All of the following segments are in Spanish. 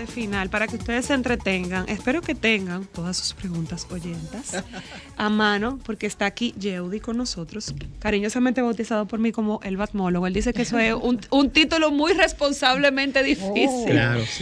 Este final para que ustedes se entretengan. Espero que tengan todas sus preguntas oyentas a mano, porque está aquí Yeudi con nosotros, cariñosamente bautizado por mí como el batmólogo. Él dice que eso es un, título muy responsablemente difícil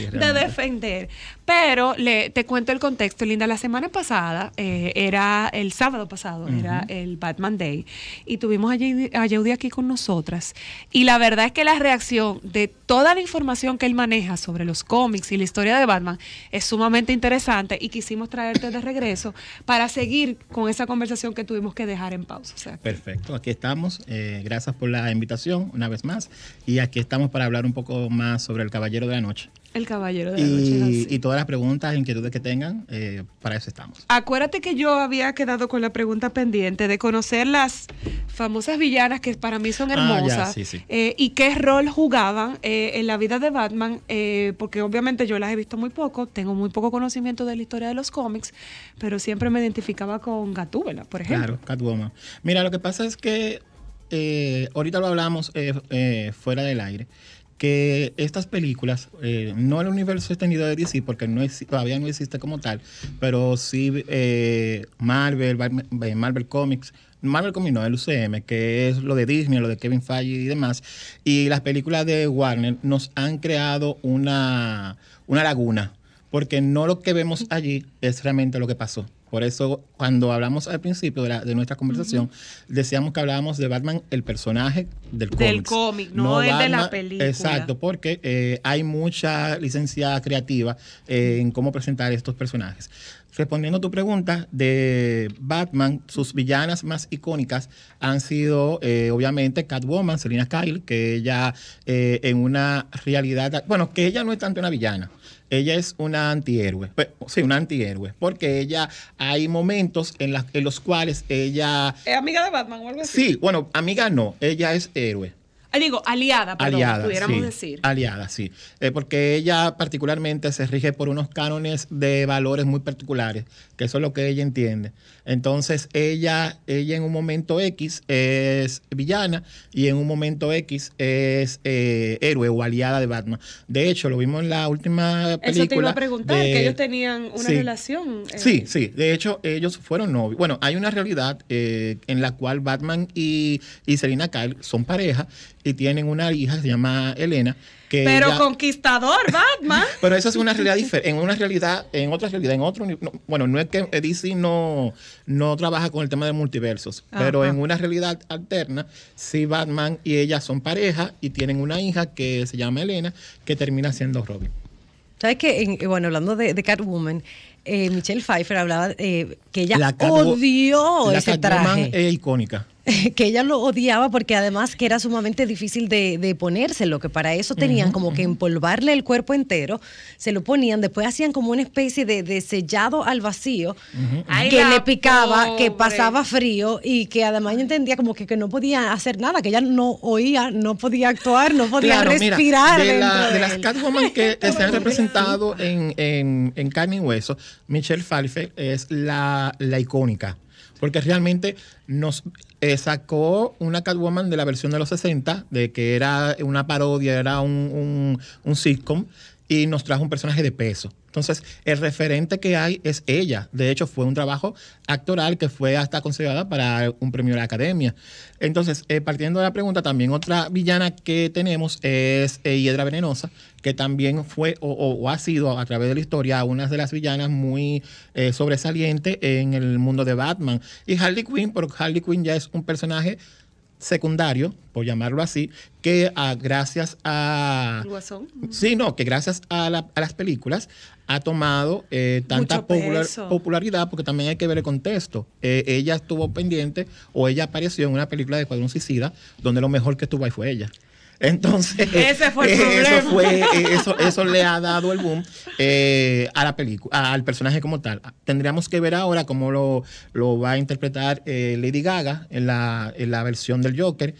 oh. de defender. Pero le, te cuento el contexto, Linda. La semana pasada, eh, era el sábado pasado, era el Batman Day, y tuvimos a Yeudi aquí con nosotras. Y la verdad es que la reacción de toda la información que él maneja sobre los cómics y la historia de Batman es sumamente interesante y quisimos traerte de regreso para seguir con esa conversación que tuvimos que dejar en pausa. Perfecto, aquí estamos. Eh, gracias por la invitación una vez más y aquí estamos para hablar un poco más sobre El Caballero de la Noche. El caballero de y, Y todas las preguntas inquietudes que tengan, eh, para eso estamos. Acuérdate que yo había quedado con la pregunta pendiente de conocer las famosas villanas que para mí son ah, hermosas eh, y qué rol jugaban eh, en la vida de Batman, porque obviamente yo las he visto muy poco, tengo muy poco conocimiento de la historia de los cómics, pero siempre me identificaba con Gatúbela, por ejemplo. Claro, Catwoman. Mira, lo que pasa es que ahorita lo hablamos fuera del aire que estas películas, eh, no el universo extendido de DC, porque no todavía no existe como tal, pero sí eh, Marvel, eh, Marvel Comics, Marvel Comics no, el UCM, que es lo de Disney, lo de Kevin Feige y demás, y las películas de Warner nos han creado una, una laguna, porque no lo que vemos allí es realmente lo que pasó. Por eso, cuando hablamos al principio de, nuestra conversación, decíamos que hablábamos de Batman, el personaje del cómic. Del cómic, no, de la película. Exacto, porque eh, hay mucha licencia creativa eh, en cómo presentar estos personajes. Respondiendo a tu pregunta de Batman, sus villanas más icónicas han sido, eh, obviamente, Catwoman, Selina Kyle, que ella en una realidad, bueno, que ella no es tanto una villana, ella es una antihéroe. sí, una antihéroe. Porque ella, hay momentos en, en los cuales ella. ¿Es amiga de Batman o algo así? Sí, bueno, amiga no. Ella es héroe. Eh, digo, aliada, perdón, pudiéramos decir. Aliada, sí. Eh, porque ella particularmente se rige por unos cánones de valores muy particulares, que eso es lo que ella entiende. Entonces, ella, ella en un momento X es villana y en un momento X es eh, héroe o aliada de Batman. De hecho, lo vimos en la última película. Eso te iba a preguntar, que ellos tenían una relación. Sí, sí. De hecho, ellos fueron novios. Bueno, hay una realidad en la cual Batman y, y Selina Kyle son pareja y tienen una hija que se llama Elena. Que pero conquistador, Batman. pero eso es una realidad diferente, en una realidad, en otra realidad, en otro... bueno, no es que DC no, no trabaja con el tema de multiversos, pero en una realidad alterna, si Batman y ella son pareja y tienen una hija que se llama Elena, que termina siendo Robin. ¿Sabes que Bueno, hablando de, Catwoman, eh, Michelle Pfeiffer hablaba eh, que ella la odió la ese Catwoman es icónica. que ella lo odiaba porque además que era sumamente difícil de, ponérselo, que para eso tenían como que empolvarle el cuerpo entero, se lo ponían, después hacían como una especie de, sellado al vacío que le picaba, que pasaba frío y que además yo entendía como que, no podía hacer nada, que ella no oía, no podía actuar, no podía respirar. de, las Catwoman que, que se han representado en, en, carne y hueso, Michelle Pfeiffer es la icónica porque realmente nos eh, sacó una Catwoman de la versión de los 60, de que era una parodia, era un, un, un sitcom, y nos trajo un personaje de peso. Entonces, el referente que hay es ella. De hecho, fue un trabajo actoral que fue hasta considerada para un premio de la academia. Entonces, eh, partiendo de la pregunta, también otra villana que tenemos es eh, Hiedra Venenosa, que también fue o, ha sido a través de la historia una de las villanas muy eh, sobresalientes en el mundo de Batman. Y Harley Quinn, porque Harley Quinn ya es un personaje secundario, por llamarlo así, que a ah, gracias a... Guasón. Sí, no, que gracias a, las películas ha tomado eh, tanta popularidad, porque también hay que ver el contexto. Eh, ella estuvo pendiente o ella apareció en una película de Cuadrón Suicida, donde lo mejor que estuvo ahí fue ella. Entonces, Ese fue el eh, eso, fue, eh, eso, le ha dado el boom eh, a la película, al personaje como tal. Tendríamos que ver ahora cómo lo, va a interpretar Lady Gaga en la, versión del Joker,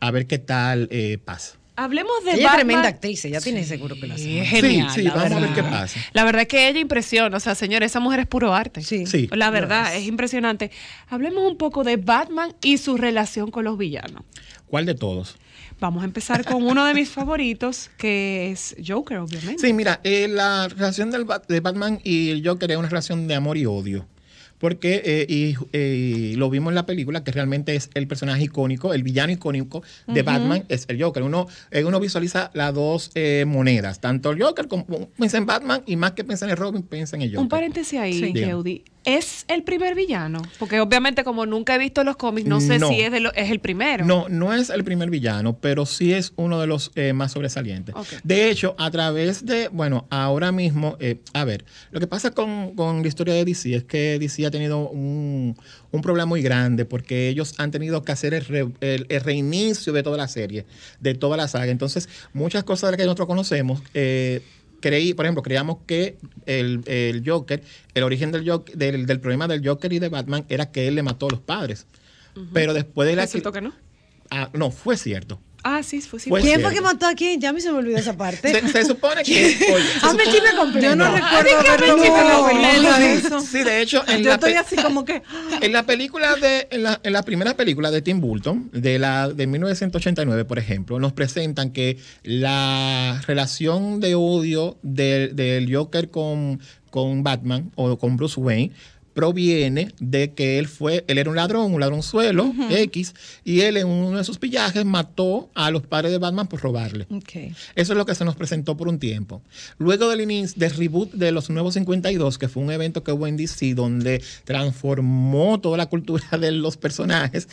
a ver qué tal pasa. Hablemos de tremenda actriz, ya tiene seguro que la hace. Genial. Sí, sí, vamos a ver qué pasa. La verdad es que ella impresiona, o sea, señor esa mujer es puro arte. Sí. la verdad, es. impresionante. Hablemos un poco de Batman y su relación con los villanos. ¿Cuál de todos? Vamos a empezar con uno de mis favoritos, que es Joker, obviamente. Sí, mira, eh, la relación de Batman y el Joker es una relación de amor y odio. Porque, eh, y, eh, lo vimos en la película, que realmente es el personaje icónico, el villano icónico de Batman, es el Joker. Uno, uno visualiza las dos monedas, tanto el Joker como piensa en Batman y más que piensa en Robin, piensa en el Joker. Un paréntesis ahí, sí es el primer villano? Porque obviamente como nunca he visto los cómics, no sé si es, el primero. No, no es el primer villano, pero sí es uno de los eh, más sobresalientes. De hecho, a través de, bueno, ahora mismo, eh, a ver, lo que pasa con, la historia de DC es que DC ha tenido un, problema muy grande porque ellos han tenido que hacer el, reinicio de toda la serie, de toda la saga. Entonces, muchas cosas de las que nosotros conocemos... Eh, creí, por ejemplo, creíamos que el, Joker, el origen del, del, problema del Joker y de Batman era que él le mató a los padres. Pero después de la... ¿Es cierto que no? Ah, no, fue cierto. Ah, sí, fue sí. Pues ¿Quién fue que mató a quién? Ya me se me olvidó esa parte. Se, supone que. Hazme el Yo no, ah, recuerdo haberlo sí, de hecho. En Yo la estoy así como que. En la película de. En la, en primera película de Tim Burton, de, la, de 1989, por ejemplo, nos presentan que la relación de odio del, del Joker con, con Batman o con Bruce Wayne proviene de que él fue, él era un ladrón, un ladrón suelo X, y él en uno de sus pillajes mató a los padres de Batman por robarle. Eso es lo que se nos presentó por un tiempo. Luego del inicio, del reboot de los Nuevos 52, que fue un evento que hubo en donde transformó toda la cultura de los personajes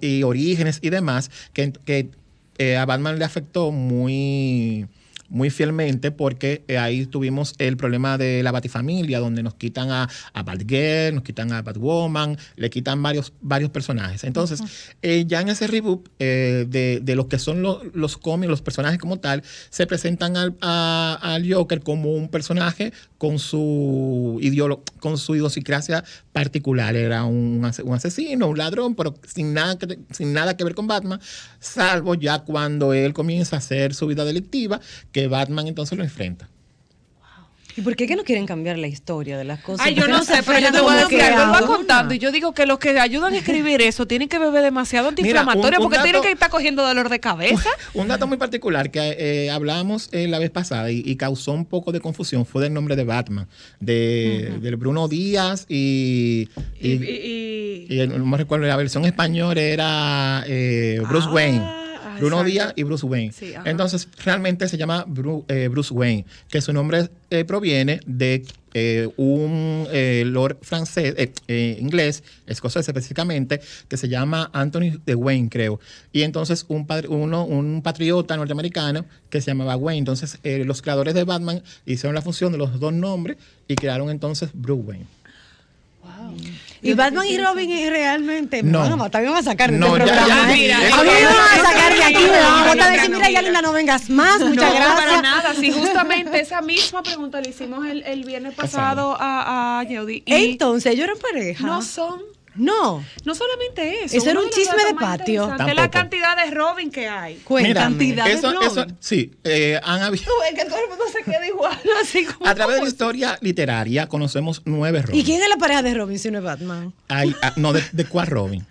y orígenes y demás, que, que eh, a Batman le afectó muy muy fielmente porque eh, ahí tuvimos el problema de la Batifamilia, donde nos quitan a, a Batgirl, nos quitan a Batwoman, le quitan varios, varios personajes. Entonces, eh, ya en ese reboot eh, de, de los que son los cómics, los personajes como tal, se presentan al, Joker como un personaje con su, con su idiosincrasia particular. Era un, asesino, un ladrón, pero sin nada, que, sin nada que ver con Batman, salvo ya cuando él comienza a hacer su vida delictiva, que Batman entonces lo enfrenta. ¿Y por qué que no quieren cambiar la historia de las cosas? Ay, yo no sé, pero yo te voy a decir contando y yo digo que los que ayudan a escribir eso tienen que beber demasiado antiinflamatorio porque tienen que estar cogiendo dolor de cabeza. Un dato muy particular que eh, hablábamos eh, la vez pasada y, causó un poco de confusión fue del nombre de Batman, de, del Bruno Díaz y... y, no me recuerdo, la versión española era eh, Bruce ah, Wayne. Bruno Díaz y Bruce Wayne. Entonces, realmente se llama eh, Bruce Wayne, que su nombre eh, proviene de eh, un lord francés, inglés, escocés específicamente, que se llama Anthony de Wayne, creo. Y entonces un, padre, uno, un patriota norteamericano que se llamaba Wayne. Entonces los creadores de Batman hicieron la función de los dos nombres y crearon entonces Bruce Wayne. Y Batman y Robin es realmente no. no, también van a sacar de no, este programa. ¿eh? a mí me van a sacar de aquí, me van a botar decir, mira, no vengas más, muchas no, gracias. No, para nada, sí, justamente esa misma pregunta le hicimos el, el viernes pasado a, a Entonces, ¿ellos eran pareja? No son no. No solamente eso. Eso era un chisme de patio. La cantidad de Robin que hay. Cuéntame. sí, eh, han habido... es que todo el mundo se queda igual. Así como a través de la historia literaria conocemos nueve Robin. ¿Y quién es la pareja de Robin si no es Batman? Ay, ah, no, de, cuál Robin?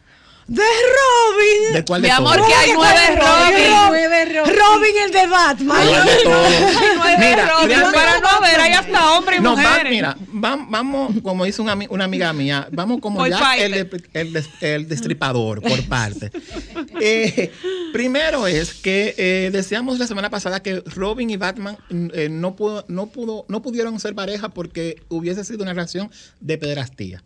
De Robin. ¿De cuál de Mi amor, que hay nueve Robin el de Batman. mira, para no ver, hay hasta hombres y mujeres. vamos, como dice una, amiga mía, vamos como ya el, destripador por parte. Eh, primero es que eh, decíamos la semana pasada que Robin y Batman mm, eh, no, pudo, no, pudo, no pudieron ser pareja porque hubiese sido una relación de pederastía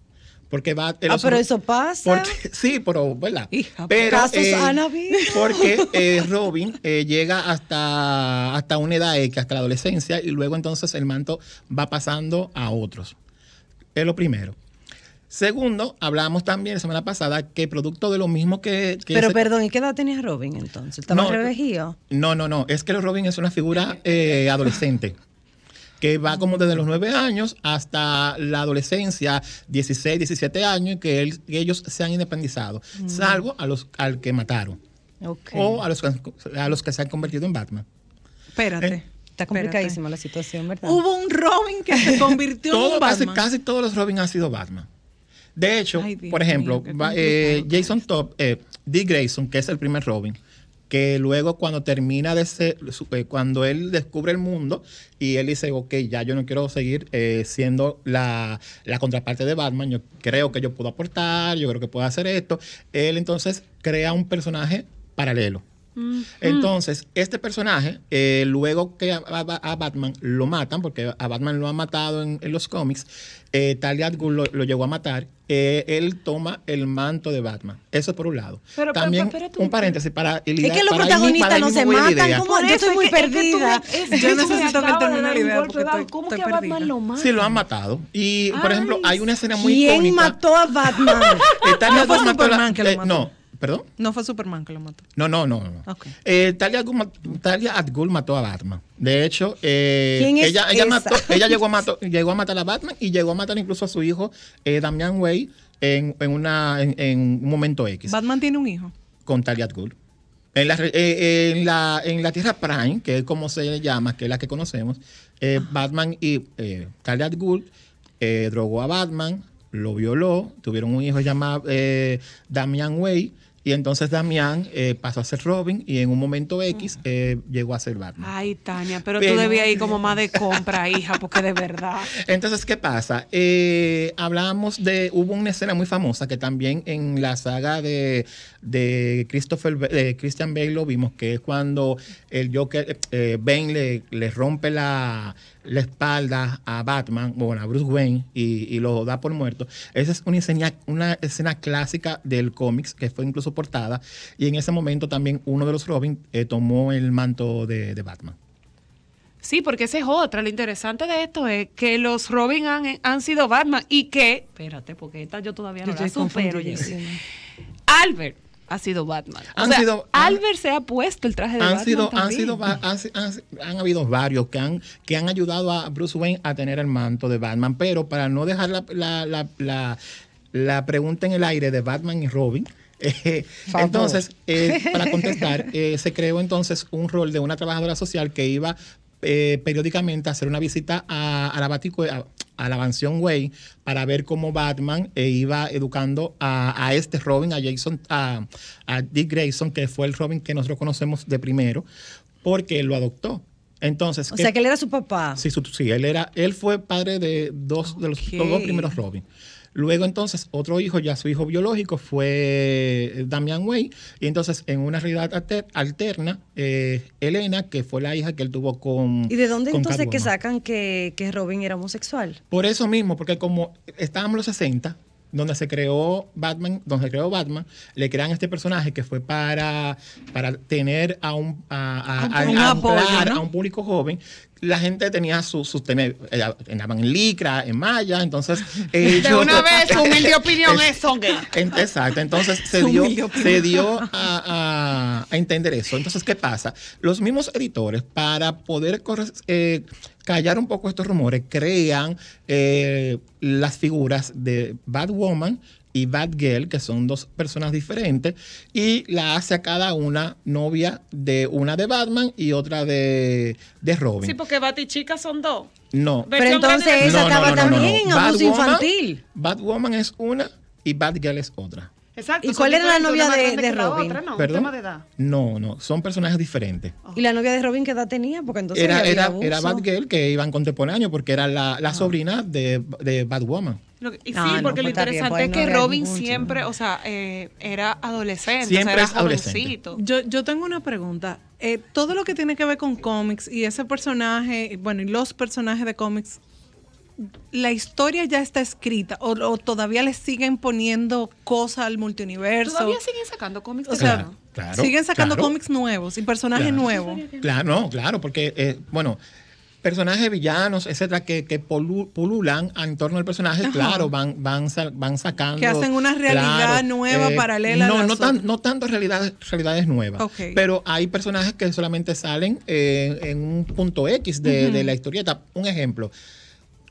porque va. ah, pero eso pasa. sí, pero, ¿verdad? Pues, pero, eh, Porque eh, Robin eh, llega hasta, hasta una edad X, hasta la adolescencia, y luego entonces el manto va pasando a otros. Es lo primero. Segundo, hablamos también la semana pasada que producto de lo mismo que... Pero perdón, ¿y qué edad tenía Robin entonces? ¿Estaba no, No, no, no. Es que Robin es una figura adolescente que va como desde los nueve años hasta la adolescencia, 16, 17 años, y que ellos se han independizado, mm. salvo a los, al que mataron o a los, que se han convertido en Batman. Espérate. Eh, está complicadísima la situación, ¿verdad? Hubo un Robin que se convirtió en Batman. Casi, todos los Robin han sido Batman. De hecho, por ejemplo, eh, Jason Top, eh, D. Grayson, que es el primer Robin, que luego cuando termina de ser, eh, cuando él descubre el mundo y él dice, ok, ya yo no quiero seguir eh, siendo la, la, contraparte de Batman, yo creo que yo puedo aportar, yo creo que puedo hacer esto, él entonces crea un personaje paralelo Mm. Entonces, este personaje, eh, luego que a, Batman lo matan, porque a Batman lo han matado en, los cómics, eh, Talia lo, lo llegó a matar, eh, él toma el manto de Batman. Eso por un lado. Pero, También un paréntesis para el Es que los protagonistas no se matan. ¿Cómo? Yo estoy muy perdida. yo necesito que termine la idea. ¿Cómo que a Batman lo matan? Sí, lo han matado. Y, por ejemplo, hay una escena muy ¿quién icónica. ¿Quién mató a Batman? no fue Superman que lo eh, No. ¿Perdón? No fue Superman que lo mató. No, no, no. Eh, Talia, Atgul mató a Batman. De hecho, eh, ella, ella, llegó, a llegó a matar a Batman y llegó a matar incluso a su hijo, eh, Damian Way en, una, en, un momento X. ¿Batman tiene un hijo? Con Talia Atgul. En la, en, la, Tierra Prime, que es como se llama, que es la que conocemos, Batman y Talia Atgul drogó a Batman, lo violó, tuvieron un hijo llamado Damian Way, y entonces Damián eh, pasó a ser Robin y en un momento X eh, llegó a ser Batman. Ay, Tania, pero, tú debías ir como más de compra, hija, porque de verdad. Entonces, ¿qué pasa? Eh, hablábamos de. Hubo una escena muy famosa que también en la saga de, de Christopher de Christian Bale lo vimos, que es cuando el Joker, eh, Ben le, le rompe la, espalda a Batman, bueno, a Bruce Wayne, y, y lo da por muerto. Esa es una escena, una escena clásica del cómics que fue incluso portada. Y en ese momento también uno de los Robin eh, tomó el manto de, Batman. Sí, porque esa es otra. Lo interesante de esto es que los Robin han, han sido Batman y que, espérate, porque esta yo todavía no la supero. Albert ha sido Batman. Albert se ha puesto el traje de han Batman. Sido, han sido, han, habido varios que han, que han ayudado a Bruce Wayne a tener el manto de Batman, pero para no dejar la pregunta en el aire de Batman y Robin, entonces, eh, para contestar, eh, se creó entonces un rol de una trabajadora social que iba eh, periódicamente a hacer una visita a, la Batico, a, la mansión Way para ver cómo Batman iba educando a, este Robin, a Jason, a, a, Dick Grayson, que fue el Robin que nosotros conocemos de primero, porque él lo adoptó. Entonces, o sea que él era su papá. Sí, sí, él era, él fue padre de dos de los, dos primeros Robin. Luego entonces otro hijo, ya su hijo biológico, fue eh, Damian Way. Y entonces en una realidad alterna, eh, Elena, que fue la hija que él tuvo con... ¿Y de dónde entonces que sacan que, que Robin era homosexual? Por eso mismo, porque como estábamos los 60, donde se creó Batman, donde creó Batman, le crean este personaje que fue para, para tener a un, a, público joven la gente tenía sus su temas, andaban en licra, en Maya, entonces... de una vez, su humilde opinión es Exacto, entonces se dio, se dio a, entender eso. Entonces, ¿qué pasa? Los mismos editores, para poder eh, callar un poco estos rumores, crean eh, las figuras de Batwoman y Batgirl, que son dos personas diferentes, y la hace a cada una novia de una de Batman y otra de, de Robin. Sí, porque Bat y Chica son dos. No. Pero entonces esa acaba también en abuso infantil. Batwoman es una y Batgirl es otra. Exacto. ¿Y cuál era la novia de, Robin? no, no, no, son personajes diferentes. ¿Y la novia de Robin qué edad tenía? Porque entonces era, era, era Batgirl que iban contemporáneo porque era la, ah. sobrina de, Bad Woman. Y sí, porque lo pues, interesante pues, es que Robin siempre, o sea, eh, era adolescente, o era adolescente. Yo, tengo una pregunta. Eh, todo lo que tiene que ver con cómics y ese personaje, bueno, y los personajes de cómics la historia ya está escrita o, todavía le siguen poniendo cosas al multiverso Todavía siguen sacando cómics. siguen sacando cómics nuevos y personajes nuevos. Claro, no, claro, porque eh, bueno, personajes villanos, etcétera, que, pululan en torno al personaje, claro, van, van, van sacando. Que hacen una realidad nueva, eh, paralela. No, no, no tanto realidades, nuevas. Pero hay personajes que solamente salen eh, en un punto X de, de la historieta. Un ejemplo.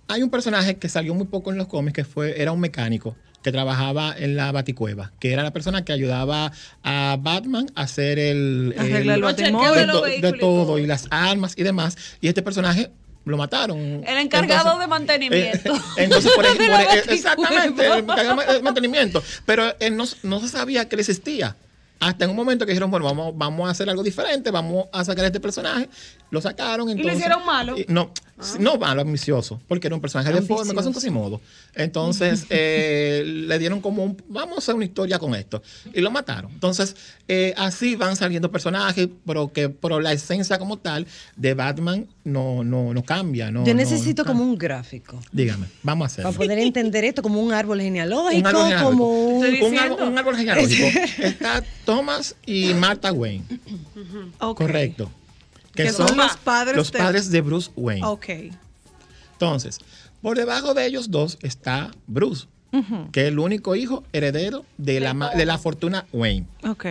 Hay un personaje que salió muy poco en los cómics que fue, era un mecánico que trabajaba en la Baticueva, que era la persona que ayudaba a Batman a hacer el, el, el de, de todo y las armas y demás. Y este personaje lo mataron. El encargado de mantenimiento. Eh, entonces, por ejemplo, exactamente, el encargado de mantenimiento. Pero él eh, no, se sabía que él existía. Hasta en un momento que dijeron, bueno, vamos, vamos a hacer algo diferente, vamos a sacar a este personaje. Lo sacaron. Entonces, y lo hicieron malo. no, no malo, ambicioso, porque era un personaje de deforme, casi un modo. Entonces eh, le dieron como, un, vamos a hacer una historia con esto. Y lo mataron. Entonces, eh, así van saliendo personajes, pero, que, la esencia como tal de Batman no, no, no cambia. No, Yo necesito como un gráfico. Dígame, vamos a hacerlo. Para poder entender esto, como un árbol genealógico, un como un... genealógico. Está Thomas y Martha Wayne. Correcto que son, los padres, los padres de... Bruce Wayne. Ok. Entonces, por debajo de ellos dos está Bruce, que es el único hijo heredero de la, de la fortuna Wayne. Ok.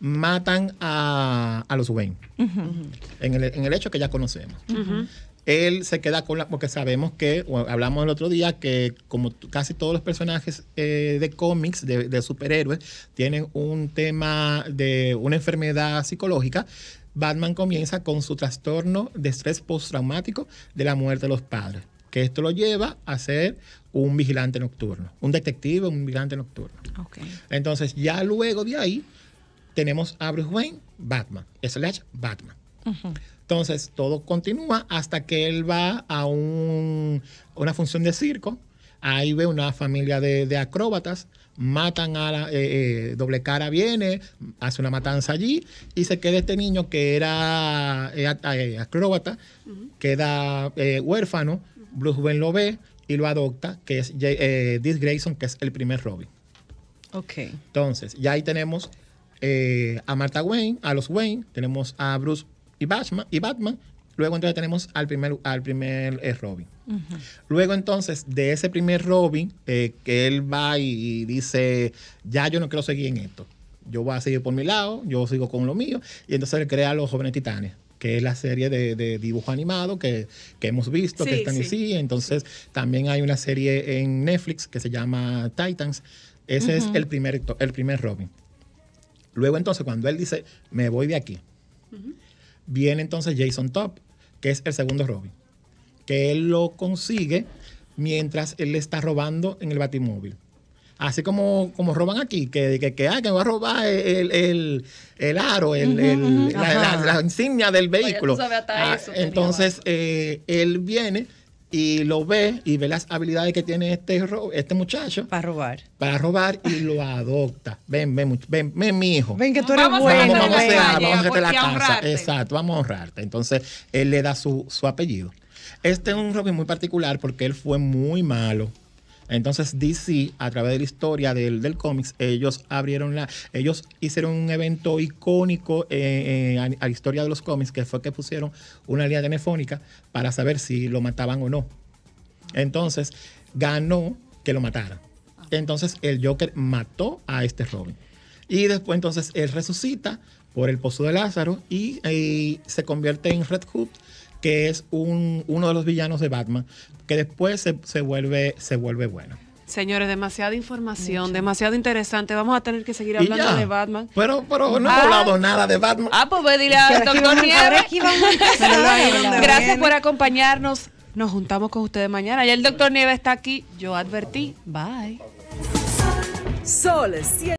Matan a, los Wayne, en, el, hecho que ya conocemos. Él se queda con la, porque sabemos que, hablamos el otro día, que como casi todos los personajes eh, de cómics, de, de superhéroes, tienen un tema de una enfermedad psicológica Batman comienza con su trastorno de estrés postraumático de la muerte de los padres, que esto lo lleva a ser un vigilante nocturno, un detective, un vigilante nocturno. Entonces, ya luego de ahí, tenemos a Bruce Wayne, Batman, slash Batman. Entonces, todo continúa hasta que él va a un, una función de circo Ahí ve una familia de, acróbatas, matan a la eh, eh, doble cara, viene, hace una matanza allí y se queda este niño que era eh, acróbata, queda huérfano, Bruce Wayne lo ve y lo adopta, que es Dick Grayson, que es el primer Robin. Ok. Entonces, ya ahí tenemos a Martha Wayne, a los Wayne, tenemos a Bruce y y Batman Luego entonces tenemos al primer, al primer eh, Robin. Luego entonces de ese primer Robin, eh, que él va y dice, ya yo no quiero seguir en esto. Yo voy a seguir por mi lado, yo sigo con lo mío. Y entonces él crea los jóvenes titanes que es la serie de, dibujo animado que, hemos visto, que están en sí. Entonces, también hay una serie en Netflix que se llama Titans. Ese es el primer, el primer Robin. Luego entonces, cuando él dice, me voy de aquí, viene entonces Jason Top, que es el segundo Robin, que él lo consigue mientras él le está robando en el batimóvil. Así como, como roban aquí, que, que, que, va a robar el, el, el aro, el, la, insignia del vehículo. Ah, entonces, eh, él viene y lo ve y ve las habilidades que tiene este, este muchacho. Para robar. Para robar y lo adopta. Ven, ven, ven, ven mi hijo. Ven que tú eres bueno. Vamos, vamos, a, vamos a la casa. Exacto, vamos a honrarte. Entonces, él le da su, su apellido. Este es un Robin muy particular porque él fue muy malo entonces DC, a través de la historia del, del cómics, ellos abrieron la, ellos hicieron un evento icónico eh, eh, a, la historia de los cómics, que fue que pusieron una línea telefónica para saber si lo mataban o no. Entonces ganó que lo mataran. Entonces el Joker mató a este Robin. Y después entonces él resucita por el pozo de Lázaro y eh, se convierte en Red Hood que es un, uno de los villanos de Batman, que después se, vuelve, se vuelve bueno. Señores, demasiada información, demasiado interesante. Vamos a tener que seguir hablando de Batman. Pero, no ah. hablado nada de Batman. Ah, pues voy a dile al doctor Nieves. Gracias por acompañarnos. Nos juntamos con ustedes mañana. Ya el doctor Nieves está aquí. Yo advertí. Bye.